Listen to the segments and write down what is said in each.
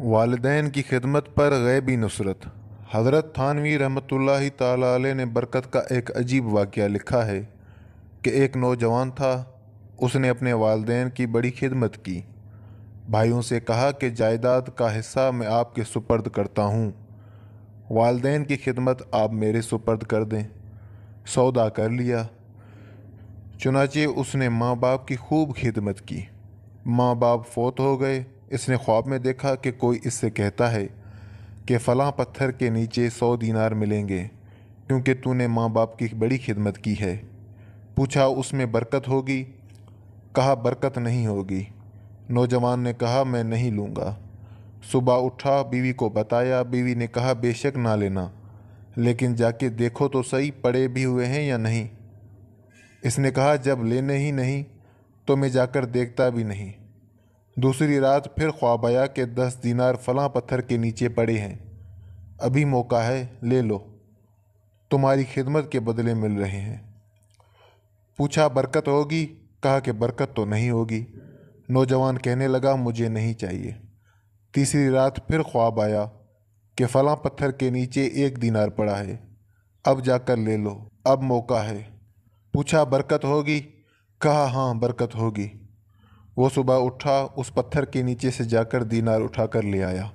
वालदेन की खिदमत पर गैबी नुसरत हज़रत थानवी रहमत ला ने बरकत का एक अजीब वाक़ लिखा है कि एक नौजवान था उसने अपने वालदेन की बड़ी खिदमत की भाइयों से कहा कि जायदाद का हिस्सा मैं आपके सुपर्द करता हूँ वालदेन की खिदमत आप मेरे सुपर्द कर दें सौदा कर लिया चुनाचे उसने माँ बाप की खूब खिदमत की माँ बाप फोत हो गए इसने ख्वाब में देखा कि कोई इससे कहता है कि फ़लाँ पत्थर के नीचे सौ दीनार मिलेंगे क्योंकि तूने माँ बाप की बड़ी खिदमत की है पूछा उसमें बरकत होगी कहा बरकत नहीं होगी नौजवान ने कहा मैं नहीं लूँगा सुबह उठा बीवी को बताया बीवी ने कहा बेशक ना लेना लेकिन जाके देखो तो सही पड़े भी हुए हैं या नहीं इसने कहा जब लेने ही नहीं तो मैं जाकर देखता भी नहीं दूसरी रात फिर ख्वाब आया कि दस दीनार फलां पत्थर के नीचे पड़े हैं अभी मौका है ले लो तुम्हारी खिदमत के बदले मिल रहे हैं पूछा बरकत होगी कहा कि बरकत तो नहीं होगी नौजवान कहने लगा मुझे नहीं चाहिए तीसरी रात फिर ख्वाब आया कि फलां पत्थर के नीचे एक दीनार पड़ा है अब जाकर ले लो अब मौका है पूछा बरकत होगी कहा हाँ बरकत होगी वो सुबह उठा उस पत्थर के नीचे से जाकर दीनार उठा कर ले आया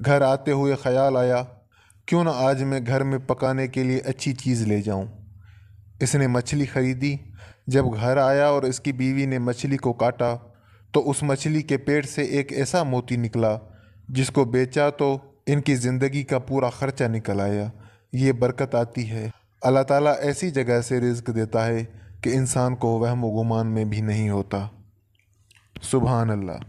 घर आते हुए ख्याल आया क्यों ना आज मैं घर में पकाने के लिए अच्छी चीज़ ले जाऊं। इसने मछली खरीदी जब घर आया और इसकी बीवी ने मछली को काटा तो उस मछली के पेट से एक ऐसा मोती निकला जिसको बेचा तो इनकी ज़िंदगी का पूरा ख़र्चा निकल आया ये बरकत आती है अल्लाह ताला ऐसी जगह से रिज्क देता है कि इंसान को वहम गुमान में भी नहीं होता सुबहानल्ला